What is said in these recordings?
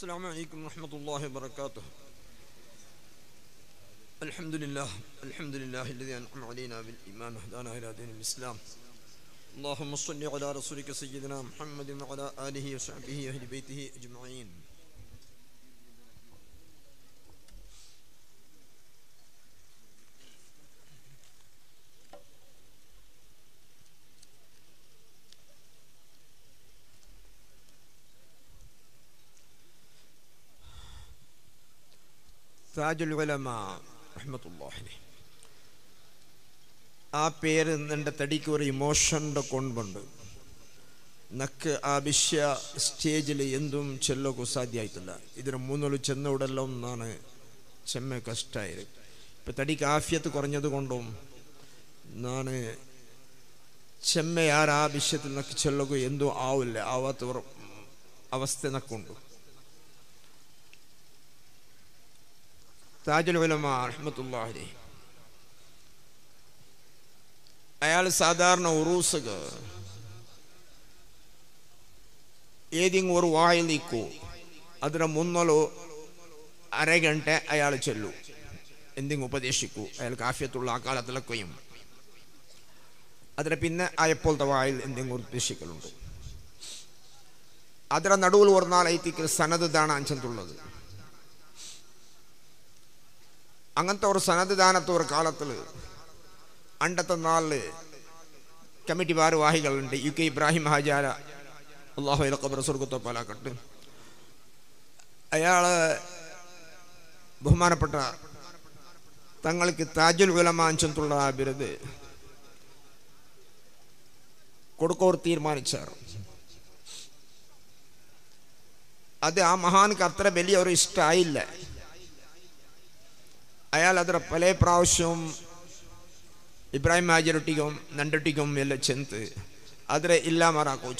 السلام عليكم ورحمة الله وبركاته الحمد لله الحمد لله الذي أنعم علينا بالإيمان وهدانا إلى دين الإسلام اللهم صل على رسولك سيدنا محمد وعلى آله وصحبه وأهل بيته أجمعين താജുൽ ഉലമ റഹ്മത്തുള്ളാഹിനെ ആ പേര് എൻ്റെ തടിക്ക് ഒരു ഇമോഷൻ്റെ കൊണ്ടുണ്ട് നക്ക് ആ വിശ്യ സ്റ്റേജിൽ എന്തും ചെല്ലൊക്കെ സാധ്യമായിട്ടില്ല ഇതിന് മൂന്നോളി ചെന്ന ഉടല്ലോ എന്നാണ് ചെമ്മ കഷ്ടായത് ഇപ്പം തടിക്ക് ആഫ്യത്ത് കുറഞ്ഞത് കൊണ്ടും നാണ് ചെമ്മയാർ ആ വിഷയത്തിൽ നക്ക് ചെല്ലൊക്കെ എന്തും ആവില്ല ആവാത്ത അവസ്ഥ നക്കുണ്ട് അയാൾ സാധാരണ ഉറൂസുക ഏതെങ്കിലും ഒരു വായിൽ നിൽക്കൂ അതിന് ಮುನ್ನಲು ಅರೆ അയാൾ ചെല്ലു എന്തെങ്കിലും ഉപദേശിക്കൂ അയാൾ കാഫിയത്തുള്ള ആ കാലത്തിലൊക്കെയും അതിന് പിന്നെ അയപ്പോൾ വായിൽ എന്തെങ്കിലും ഉദ്ദേശിക്കലുണ്ട് അതിന് നടുവിൽ ഓർന്നാൽ ഐത്തിക്കൽ സനത് ഇതാണ് അഞ്ചന്തുള്ളത് അങ്ങനത്തെ ഒരു സന്നദ്ധാനത്തെ ഒരു കാലത്തിൽ അണ്ടത്തെ നാളില് കമ്മിറ്റി ഭാരവാഹികളുണ്ട് യു കെ ഇബ്രാഹിം ഹാജാര അള്ളാഹു ഇലക്കബർ പാലാക്കട്ട് അയാള് ബഹുമാനപ്പെട്ട തങ്ങൾക്ക് താജുൽ വിലമാനിച്ചുള്ള ആ ബിരുദ് കൊടുക്കോർ തീരുമാനിച്ചാറ് അത് ആ മഹാൻക്ക് അത്ര വലിയ ഒരു ഇഷ്ടമായില്ല അയാൾ അത്ര പല പ്രാവശ്യവും ഇബ്രാഹിം ഹാജരൊട്ടിക്കും നണ്ടൊട്ടിക്കും എല്ലാം ചെന്ത് ಆದರೆ ಇಲ್ಲ ಮಾರಾಕೋ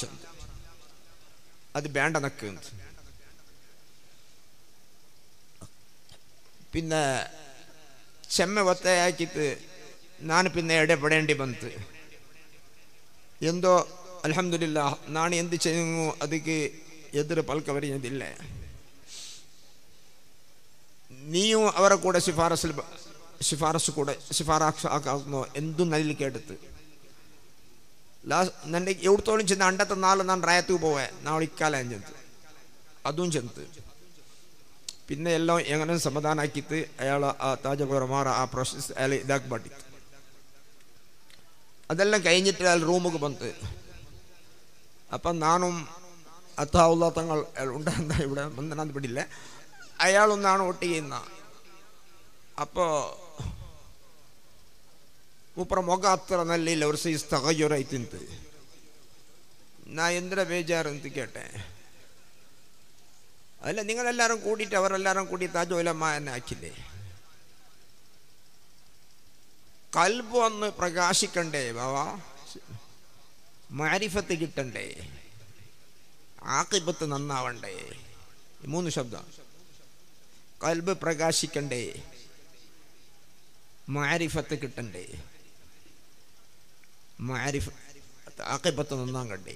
അത് വേണ്ട ಬ್ಯಾಂಡ പിന്നെ ചെമ്മ ഒത്തയാക്കിട്ട് ഞാൻ പിന്നെ ഇടപെടേണ്ടി വന്നത് എന്തോ അലഹമില്ല നാണ് എന്ത് ചെയ്യുന്നു അതിക്ക് എതിർ പൽക്ക നീയും അവരെ കൂടെ ശിഫാറസിൽ ശിഫാറസ് കൂടെ ശിഫാറാക്കുന്നു എന്തും നല്ല കേട്ടത് ലാസ്റ്റ് നൻ്റെ എവിടത്തോളം ചെന്ന് അണ്ടത്തെ നാളെ നാൻ റയത്തു പോവേ നാളെ ഇക്കാലം ചെന്ത് അതും ചെന്ത് പിന്നെ എല്ലാം എങ്ങനെ സമാധാനാക്കിയിട്ട് അയാൾ ആ താജകുമാർ ആ പ്രോസസ് അയാൾ ഇതാക്കി പാട്ടി അതെല്ലാം കഴിഞ്ഞിട്ട് അയാൾ റൂമുക്ക് വന്നത് അപ്പം നാനും അത്താവുള്ള തങ്ങൾ ഉണ്ടാകുന്ന ഇവിടെ വന്നനാന്ന് അയാളൊന്നാണ് വോട്ട് ചെയ്യുന്ന അപ്പോ മൂപ്പറ മുഖം അത്ര നല്ലില്ല ഒരു സൈസ് തകയുറായി തിന്ത് നാ എന്തിനാ ബേജാറെന്ന് കേട്ടെ അല്ല നിങ്ങളെല്ലാരും കൂടിയിട്ട് അവരെല്ലാവരും കൂടി എന്നെ ആക്കില്ലേ കൽബ് ഒന്ന് പ്രകാശിക്കണ്ടേ ബാവാ മാരിഫത്ത് കിട്ടണ്ടേ ആക്കിപ്പത്ത് നന്നാവണ്ടേ മൂന്ന് ശബ്ദം കൽബ് പ്രകാശിക്കണ്ടേ മാരിഫത്ത് കിട്ടണ്ടേ മാരിഫത്ത് നന്നാൻ കണ്ടേ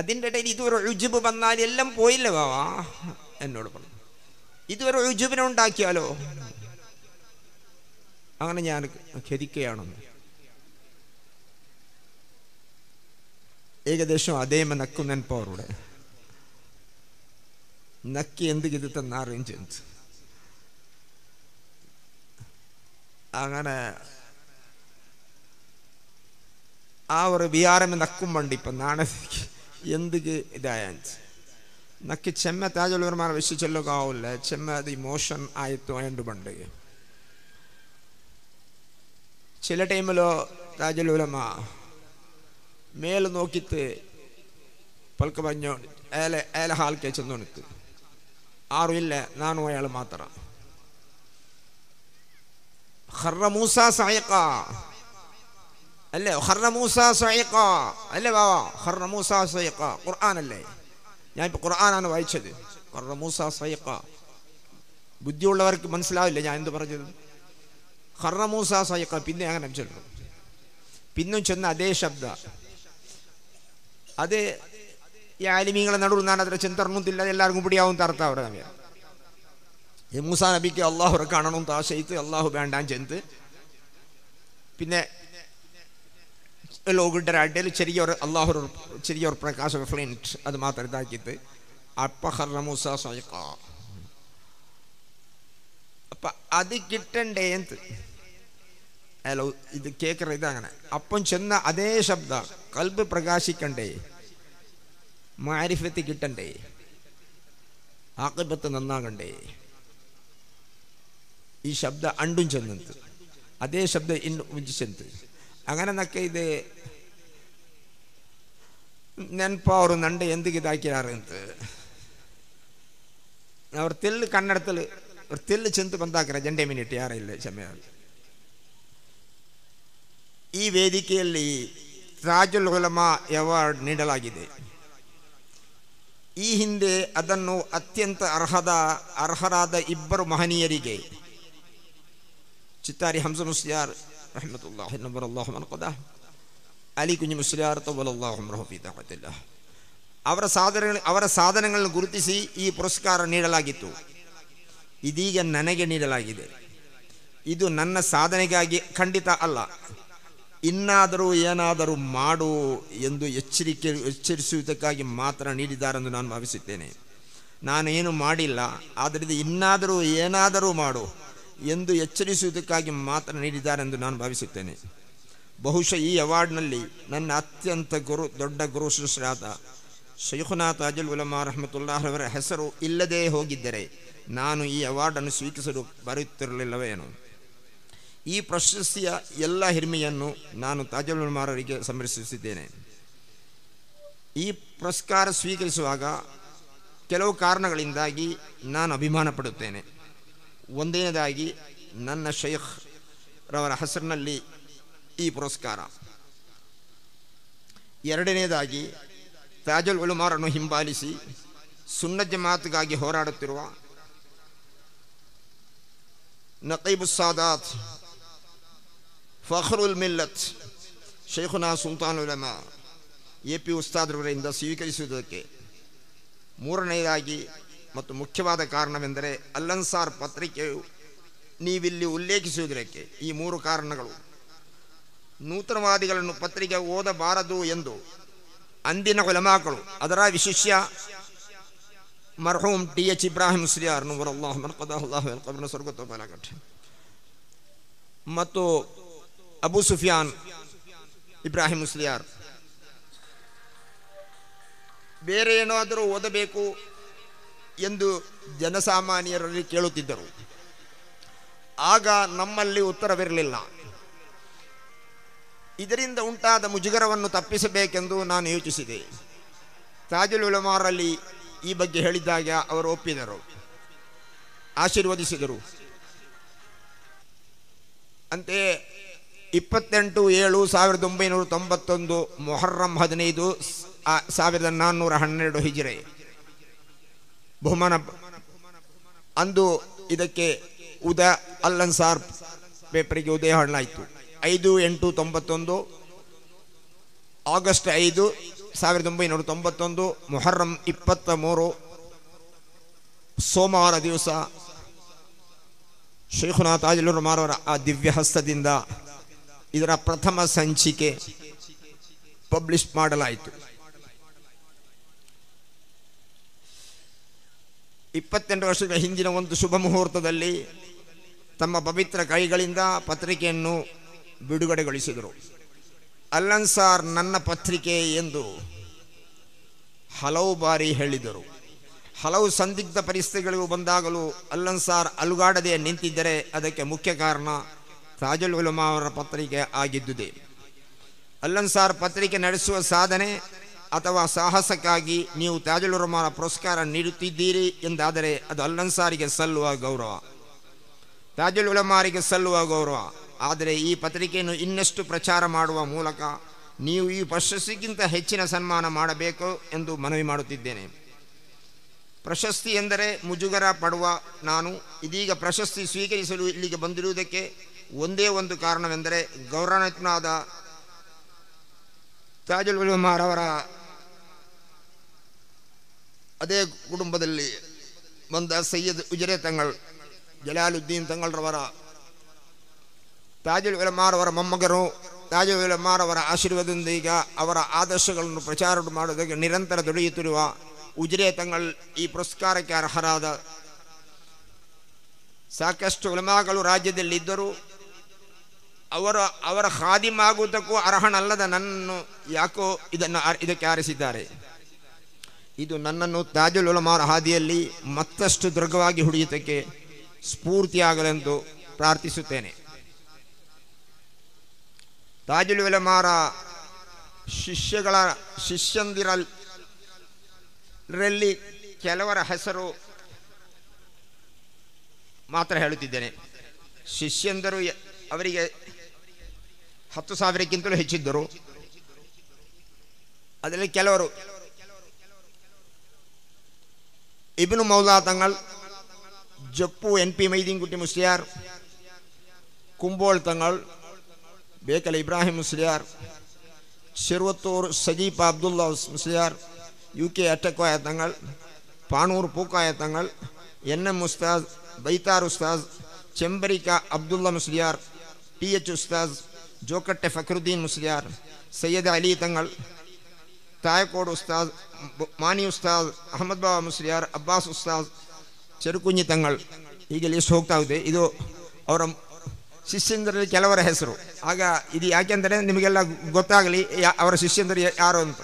അതിൻ്റെ ഇടയിൽ ഇതുവരെ ഉജുബ് വന്നാൽ എല്ലാം പോയില്ല ബാവാ എന്നോട് പറഞ്ഞു ഇതുവരെ ഉജുബിനെ ഉണ്ടാക്കിയാലോ അങ്ങനെ ഞാൻ ഖരിക്കുകയാണെന്ന് ഏകദേശം അതേ മനക്കുന്നൻ പോറുടെ നക്കി എന്ത് ചെയ്തിട്ടെന്ന് അറേഞ്ച് ചെയ്ത് അങ്ങനെ ആ ഒരു വിഹാരം വണ്ടി ഇപ്പം നാണത്തേക്ക് എന്ത് ഇതായ നക്കി ചെമ്മ താജുള്ളവർമാർ വിശ്വച്ചല്ലോ കാവില്ല ചെമ്മ അത് ഇമോഷൻ ആയിട്ട് വേണ്ടുമുണ്ട് ചില ടൈമിലോ താജുലുലമ മേലെ നോക്കിയിട്ട് പലക്ക് പറഞ്ഞോ ഏല ഏല ഹാൽക്കെ ചെന്നോണിത്ത് ആറും ഇല്ല ನಾನು അയാൾ ಮಾತ್ರ മൂസ അല്ലേ ഹർറ മൂസ അല്ലേ ബാബാ ഹർറ മൂസ ഖുർആൻ അല്ലേ ഞാൻ ഇപ്പോൾ ഖുർആനാണ് വായിച്ചത് ഹർറ മൂസ ബുദ്ധിയുള്ളവർക്ക് മനസ്സിലാവില്ല ഞാൻ എന്ത് പറഞ്ഞത് ഹർറ മൂസ പിന്നെ അങ്ങനെ ചൊല്ലും പിന്നും ചെന്ന അതേ ശബ്ദ അതേ ഈ ആലിമീങ്ങളെ നടുന്നാണ് അതിലെ ചെന്തറങ്ങുന്നില്ല എല്ലാവർക്കും പിടിയാവും തർത്ത അവരുടെ തമ്മിൽ മൂസ നബിക്ക് അള്ളാഹുറെ കാണണം താശയിത്ത് അള്ളാഹു വേണ്ടാൻ ചെന്ത് പിന്നെ ലോകിൻ്റെ അടിയിൽ ചെറിയ ഒരു അള്ളാഹു ചെറിയ ഒരു പ്രകാശ ഫ്ലിൻറ്റ് അത് മാത്രം ഇതാക്കിയിട്ട് അപ്പഹർണ മൂസ സൈക്ക അപ്പം അത് കിട്ടണ്ടേന്ത് ഹലോ ഇത് കേൾക്കുന്നത് ഇതങ്ങനെ അപ്പം ചെന്ന അതേ ശബ്ദം കൽബ് പ്രകാശിക്കണ്ടേ മാരിഫത്തി കിട്ടണ്ടേ ആക്കിബത്ത് നന്നാകണ്ടേ ഈ ശബ്ദ അണ്ടും ചെന്നത് അതേ ശബ്ദ ഇഞ്ചിച്ചെന്ത് അങ്ങനെ നക്കെ ഇത് ನೆನಪಾವರು ನಂಡ ಎಂದಿಗೆ ದಾಕಿರಾರ ಅಂತ ಅವ್ರ ತೆಲ್ಲು ಕನ್ನಡದಲ್ಲಿ ಅವ್ರ ತೆಲ್ಲು ಚಿಂತು ಬಂದಾಕ್ರ ಜಂಡೆ ಮಿನಿಟ್ ಯಾರ ಇಲ್ಲ ಸಮಯ ಈ ವೇದಿಕೆಯಲ್ಲಿ ರಾಜುಲ್ ಉಲಮಾ ಅವಾರ್ಡ್ ನೀಡಲಾಗಿದೆ ಈ ಹಿಂದೆ ಅದನ್ನು ಅತ್ಯಂತ ಅರ್ಹದ ಅರ್ಹರಾದ ಇಬ್ಬರು ಮಹನೀಯರಿಗೆ ಚಿತ್ತಾರಿ ಹಂಸ ಮುಸ್ಲಿಯಾರ್ ರಹಮತುಲ್ಲಾಹ್ ಅಲಿ ಕುಂಜಿ ಮುಸ್ಲಿಯಾರ್ ತಬಲ್ಲಾಹ್ಮರಹಿಲ್ಲ ಅವರ ಸಾಧನೆ ಅವರ ಸಾಧನೆಗಳನ್ನು ಗುರುತಿಸಿ ಈ ಪುರಸ್ಕಾರ ನೀಡಲಾಗಿತ್ತು ಇದೀಗ ನನಗೆ ನೀಡಲಾಗಿದೆ ಇದು ನನ್ನ ಸಾಧನೆಗಾಗಿ ಖಂಡಿತ ಅಲ್ಲ ಇನ್ನಾದರೂ ಏನಾದರೂ ಮಾಡು ಎಂದು ಎಚ್ಚರಿಕೆ ಎಚ್ಚರಿಸುವುದಕ್ಕಾಗಿ ಮಾತ್ರ ನೀಡಿದ್ದಾರೆಂದು ನಾನು ಭಾವಿಸುತ್ತೇನೆ ನಾನೇನು ಮಾಡಿಲ್ಲ ಆದ್ದರಿಂದ ಇನ್ನಾದರೂ ಏನಾದರೂ ಮಾಡು ಎಂದು ಎಚ್ಚರಿಸುವುದಕ್ಕಾಗಿ ಮಾತ್ರ ನೀಡಿದ್ದಾರೆಂದು ನಾನು ಭಾವಿಸುತ್ತೇನೆ ಬಹುಶಃ ಈ ಅವಾರ್ಡ್ನಲ್ಲಿ ನನ್ನ ಅತ್ಯಂತ ಗುರು ದೊಡ್ಡ ಗುರು ಶುಶ್ರಾತ ಶೈಖುನಾಥ್ ಅಜುಲ್ ಉಲಮಾ ಅವರ ಹೆಸರು ಇಲ್ಲದೇ ಹೋಗಿದ್ದರೆ ನಾನು ಈ ಅವಾರ್ಡನ್ನು ಸ್ವೀಕರಿಸಲು ಬರೆಯುತ್ತಿರಲಿಲ್ಲವೇನು ಈ ಪ್ರಶಸ್ತಿಯ ಎಲ್ಲ ಹಿರಿಮೆಯನ್ನು ನಾನು ತಾಜಲ್ಮಾರರಿಗೆ ಸಂರಕ್ಷಿಸಿದ್ದೇನೆ ಈ ಪುರಸ್ಕಾರ ಸ್ವೀಕರಿಸುವಾಗ ಕೆಲವು ಕಾರಣಗಳಿಂದಾಗಿ ನಾನು ಅಭಿಮಾನ ಪಡುತ್ತೇನೆ ಒಂದನೇದಾಗಿ ನನ್ನ ಶೇಖ್ ರವರ ಹೆಸರಿನಲ್ಲಿ ಈ ಪುರಸ್ಕಾರ ಎರಡನೇದಾಗಿ ತಾಜಲ್ ಉಲುಮಾರನ್ನು ಹಿಂಬಾಲಿಸಿ ಸುನ್ನ ಜಮಾತ್ಗಾಗಿ ಹೋರಾಡುತ್ತಿರುವ ನಕೈಬುಸ್ಸಾದಾತ್ ಫಹ್ರುಲ್ ಮಿಲ್ಲತ್ ಶೇಖುನಾ ಸುಲ್ತಾನ್ ಉಲಮ ಎ ಪಿ ಉಸ್ತಾದ್ರವರಿಂದ ಸ್ವೀಕರಿಸುವುದಕ್ಕೆ ಮೂರನೆಯದಾಗಿ ಮತ್ತು ಮುಖ್ಯವಾದ ಕಾರಣವೆಂದರೆ ಅಲ್ಲನ್ಸಾರ್ ಪತ್ರಿಕೆಯು ನೀವಿಲ್ಲಿ ಉಲ್ಲೇಖಿಸುವುದಕ್ಕೆ ಈ ಮೂರು ಕಾರಣಗಳು ನೂತನವಾದಿಗಳನ್ನು ಪತ್ರಿಕೆ ಓದಬಾರದು ಎಂದು ಅಂದಿನ ಹೊಲಮಾಕಳು ಅದರ ವಿಶಿಷ್ಯ ಮರ್ಹೋಮ್ ಟಿ ಎಚ್ ಇಬ್ರಾಹಿಂ ಶ್ರೀಯಾರ್ನವರಲ್ಲಾಹ್ ಮತ್ತು ಅಬು ಸುಫಿಯಾನ್ ಇಬ್ರಾಹಿಂ ಮುಸ್ಲಿಯಾರ್ ಬೇರೆ ಏನಾದರೂ ಓದಬೇಕು ಎಂದು ಜನಸಾಮಾನ್ಯರಲ್ಲಿ ಕೇಳುತ್ತಿದ್ದರು ಆಗ ನಮ್ಮಲ್ಲಿ ಉತ್ತರವಿರಲಿಲ್ಲ ಇದರಿಂದ ಉಂಟಾದ ಮುಜುಗರವನ್ನು ತಪ್ಪಿಸಬೇಕೆಂದು ನಾನು ಯೋಚಿಸಿದೆ ತಾಜುಲ್ ಉಲಮಾರಲ್ಲಿ ಈ ಬಗ್ಗೆ ಹೇಳಿದಾಗ ಅವರು ಒಪ್ಪಿದರು ಆಶೀರ್ವದಿಸಿದರು ಅಂತೆಯೇ ಇಪ್ಪತ್ತೆಂಟು ಏಳು ಸಾವಿರದ ಒಂಬೈನೂರ ತೊಂಬತ್ತೊಂದು ಮೊಹರ್ರಂ ಹದಿನೈದು ಸಾವಿರದ ನಾನ್ನೂರ ಹನ್ನೆರಡು ಹಿಜಿರೆ ಬಹುಮಾನ ಅಂದು ಇದಕ್ಕೆ ಉದ ಅಲ್ಲನ್ಸಾರ್ ಪೇಪರಿಗೆ ಉದಯ ಹಣ್ಣಾಯಿತು ಐದು ಎಂಟು ತೊಂಬತ್ತೊಂದು ಆಗಸ್ಟ್ ಐದು ಸಾವಿರದ ಒಂಬೈನೂರ ತೊಂಬತ್ತೊಂದು ಮೊಹರ್ರಂ ಇಪ್ಪತ್ತ ಮೂರು ಸೋಮವಾರ ದಿವಸ ಶೇಖುನಾಥ್ ಆಜಲೂರು ಮಾರವರ ಆ ದಿವ್ಯ ಹಸ್ತದಿಂದ ಇದರ ಪ್ರಥಮ ಸಂಚಿಕೆ ಪಬ್ಲಿಷ್ ಮಾಡಲಾಯಿತು ಇಪ್ಪತ್ತೆಂಟು ವರ್ಷಗಳ ಹಿಂದಿನ ಒಂದು ಶುಭ ಮುಹೂರ್ತದಲ್ಲಿ ತಮ್ಮ ಪವಿತ್ರ ಕೈಗಳಿಂದ ಪತ್ರಿಕೆಯನ್ನು ಬಿಡುಗಡೆಗೊಳಿಸಿದರು ಸಾರ್ ನನ್ನ ಪತ್ರಿಕೆ ಎಂದು ಹಲವು ಬಾರಿ ಹೇಳಿದರು ಹಲವು ಸಂದಿಗ್ಧ ಪರಿಸ್ಥಿತಿಗಳಿಗೂ ಬಂದಾಗಲೂ ಸಾರ್ ಅಲುಗಾಡದೆ ನಿಂತಿದ್ದರೆ ಅದಕ್ಕೆ ಮುಖ್ಯ ಕಾರಣ ತಾಜುಲ್ ಉಲಮಾ ಅವರ ಪತ್ರಿಕೆ ಆಗಿದ್ದುದೇ ಅಲ್ಲನ್ಸಾರ್ ಪತ್ರಿಕೆ ನಡೆಸುವ ಸಾಧನೆ ಅಥವಾ ಸಾಹಸಕ್ಕಾಗಿ ನೀವು ತಾಜುಲ್ ಉಲಮಾರ ಪುರಸ್ಕಾರ ನೀಡುತ್ತಿದ್ದೀರಿ ಎಂದಾದರೆ ಅದು ಅಲ್ಲನ್ಸಾರಿಗೆ ಸಲ್ಲುವ ಗೌರವ ತಾಜುಲ್ ಉಲಮಾರಿಗೆ ಸಲ್ಲುವ ಗೌರವ ಆದರೆ ಈ ಪತ್ರಿಕೆಯನ್ನು ಇನ್ನಷ್ಟು ಪ್ರಚಾರ ಮಾಡುವ ಮೂಲಕ ನೀವು ಈ ಪ್ರಶಸ್ತಿಗಿಂತ ಹೆಚ್ಚಿನ ಸನ್ಮಾನ ಮಾಡಬೇಕು ಎಂದು ಮನವಿ ಮಾಡುತ್ತಿದ್ದೇನೆ ಪ್ರಶಸ್ತಿ ಎಂದರೆ ಮುಜುಗರ ಪಡುವ ನಾನು ಇದೀಗ ಪ್ರಶಸ್ತಿ ಸ್ವೀಕರಿಸಲು ಇಲ್ಲಿಗೆ ಬಂದಿರುವುದಕ್ಕೆ ಒಂದೇ ಒಂದು ಕಾರಣವೆಂದರೆ ಗೌರವತ್ನಾದ ತಾಜುಲ್ ಅವರ ಅದೇ ಕುಟುಂಬದಲ್ಲಿ ಬಂದ ಸೈಯದ್ ಉಜರೆ ತಂಗಳ್ ಜಲಾಲುದ್ದೀನ್ ತಂಗಳ್ರವರ ತಾಜುಲ್ ಅವರ ಮೊಮ್ಮಗರು ತಾಜುಲ್ ಅವರ ಆಶೀರ್ವಾದದಿಂದ ಅವರ ಆದರ್ಶಗಳನ್ನು ಪ್ರಚಾರ ಮಾಡುವುದಕ್ಕೆ ನಿರಂತರ ದೊರೆಯುತ್ತಿರುವ ಉಜಿರೆ ತಂಗಳ್ ಈ ಪುರಸ್ಕಾರಕ್ಕೆ ಅರ್ಹರಾದ ಸಾಕಷ್ಟು ಉಲಮಾಗಳು ರಾಜ್ಯದಲ್ಲಿದ್ದರೂ ಅವರ ಅವರ ಹಾದಿಮಾಗುವುದಕ್ಕೂ ಅರ್ಹನಲ್ಲದ ನನ್ನನ್ನು ಯಾಕೋ ಇದನ್ನು ಇದಕ್ಕೆ ಆರಿಸಿದ್ದಾರೆ ಇದು ನನ್ನನ್ನು ತಾಜುಲ್ ಉಲಮಾರ ಹಾದಿಯಲ್ಲಿ ಮತ್ತಷ್ಟು ದೃಢವಾಗಿ ಹುಡಿಯುವುದಕ್ಕೆ ಸ್ಫೂರ್ತಿಯಾಗಲೆಂದು ಪ್ರಾರ್ಥಿಸುತ್ತೇನೆ ತಾಜುಲ್ ಉಲಮಾರ ಶಿಷ್ಯಗಳ ಶಿಷ್ಯಂದಿರಲ್ಲಿ ಕೆಲವರ ಹೆಸರು ಮಾತ್ರ ಹೇಳುತ್ತಿದ್ದೇನೆ ಶಿಷ್ಯಂದರು ಅವರಿಗೆ ಹತ್ತು ಸಾವಿರಕ್ಕಿಂತಲೂ ಹೆಚ್ಚಿದ್ದರು ಅದರಲ್ಲಿ ಕೆಲವರು Ibnu Moula Thangal Jappu N P Maideenkutty Musliyar Kumbol Thangal Bekal Ibrahim Musliyar Cheruvathur Sajeeb Abdulla Musliyar U K Attakoya Thangal Panoor Pookkoya Thangal N M ഉസ്താസ് ബൈത്താർ ഉസ്താസ് ചെമ്പരിക്ക അബ്ദുള്ള മുസ്ലിയാർ ടി എച്ച് ഉസ്താസ് ಜೋಕಟ್ಟೆ ഫക്രുദ്ദീൻ ಮುಸ್ಲಿಯಾರ್ സയ്യദ് ಅಲಿ ತಂಗಲ್ ತಾಯಕೋಡ್ ಉಸ್ತಾದ್ ಮಾನಿ ಉಸ್ತಾದ್ ಅಹಮದ್ ಬಾಬಾ ಮುಸ್ಲಿಯಾರ್ ಅಬ್ಬಾಸ್ ಉಸ್ತಾದ್ ಚರುಕುಂಜಿ ತಂಗಲ್ ಈಗ ಲಿಸ್ಟ್ ಹೋಗ್ತಾ ಇದೆ ಇದು ಅವರ ಶಿಷ್ಯಂದರಲ್ಲಿ ಕೆಲವರ ಹೆಸರು ಆಗ ಇದು ಯಾಕೆಂದರೆ ನಿಮಗೆಲ್ಲ ಗೊತ್ತಾಗಲಿ ಅವರ ಶಿಷ್ಯಂದ್ರ ಯಾರು ಅಂತ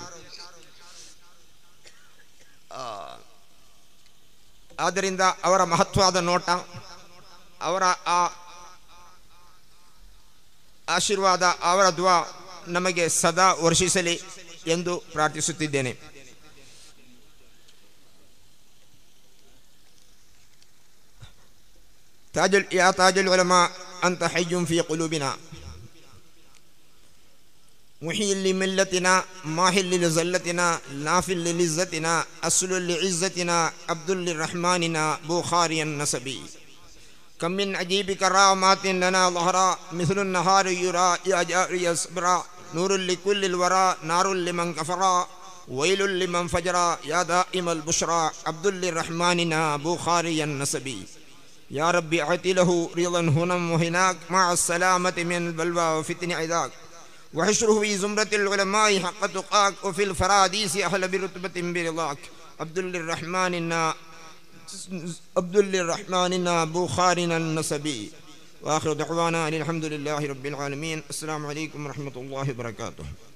ಆದ್ದರಿಂದ ಅವರ ಮಹತ್ವದ ನೋಟ ಅವರ ಆ ಆಶೀರ್ವಾದ ಅವರ ದ್ವ ನಮಗೆ ಸದಾ ವರ್ಷಿಸಲಿ ಎಂದು ಪ್ರಾರ್ಥಿಸುತ್ತಿದ್ದೇನೆ ಅಂತ ಮಿಲ್ಲತಿನ ಮಾಹಿಲಿಲುಝಲ್ಲತಿನ ಲಾಫಿಲ್ ಇಜ್ಜತಿನ ಅಸುಲುಲ್ ಇಜ್ಜತಿನ ಅಬ್ದುಲ್ ರಹಮಾನಿನ ಬುಖಾರಿಯನ್ ನಸಬಿ کم من عجیب کرامات لنا ظہرا مثل النہار یرا یسبرا نور لکل الورا نار لمن کفرا ویل لمن فجرا یا دائم البشرا عبد بخاری النسبی یا رضا مع من وحشره في زمرة العلماء حق تقاك وفي الفراديس أهل برتبة برضاك عبد النا عبد الرحمن بخارنا النسبي وآخر دعوانا ان الحمد لله رب العالمين السلام عليكم ورحمة الله وبركاته